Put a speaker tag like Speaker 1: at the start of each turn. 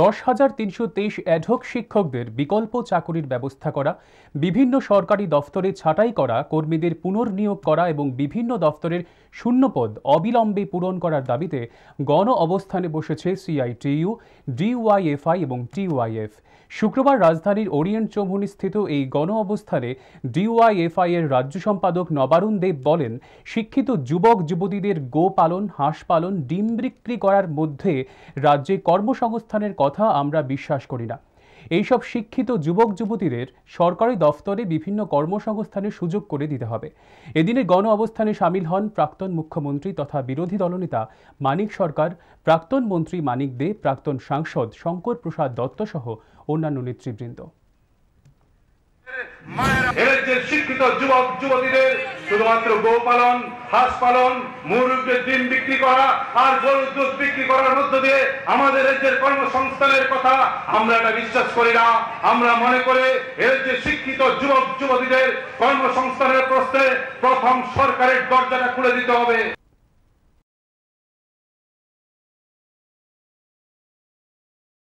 Speaker 1: দশ হাজার তিনশো তেইশ অ্যাডহক শিক্ষকদের বিকল্প চাকরির ব্যবস্থা করা বিভিন্ন সরকারি দফতরে ছাঁটাই করা কর্মীদের পুনর্নিয়োগ করা এবং বিভিন্ন দফতরের শূন্যপদ অবিলম্বে পূরণ করার দাবিতে গণ অবস্থানে বসেছে সিআইটিইউ ডিওয়াইএফআই এবং টিওয়াইএফ শুক্রবার রাজধানীর ওরিয়েন্ট চৌমুনিস্থিত এই গণ অবস্থানে ডিওয়াইএফআই এর রাজ্য সম্পাদক নবারুণ দেব বলেন শিক্ষিত যুবক যুবতীদের গো পালন হাঁস পালন ডিম বিক্রি করার মধ্যে রাজ্যে কর্মসংস্থানের কথা আমরা বিশ্বাস করি না এইসব শিক্ষিত যুবক যুবতীদের সরকারি দফতরে বিভিন্ন কর্মসংস্থানের সুযোগ করে দিতে হবে এদিনে গণ অবস্থানে সামিল হন প্রাক্তন মুখ্যমন্ত্রী তথা বিরোধী দলনেতা মানিক সরকার প্রাক্তন মন্ত্রী মানিক দে প্রাক্তন সাংসদ শঙ্কর প্রসাদ দত্ত সহ অন্যান্য নেতৃবৃন্দ
Speaker 2: শিক্ষিত যুবক যুবতীদের শুধুমাত্র গৌ পালন হাঁস পালন মুরুগের ডিম বিক্রি করা আর গরুর দুধ বিক্রি করার মধ্য দিয়ে আমাদের রাজ্যের কর্মসংস্থানের কথা আমরা এটা বিশ্বাস করি না আমরা মনে করে এর যে শিক্ষিত যুবক যুবতীদের কর্মসংস্থানের প্রশ্নে প্রথম সরকারের দরজাটা খুলে দিতে হবে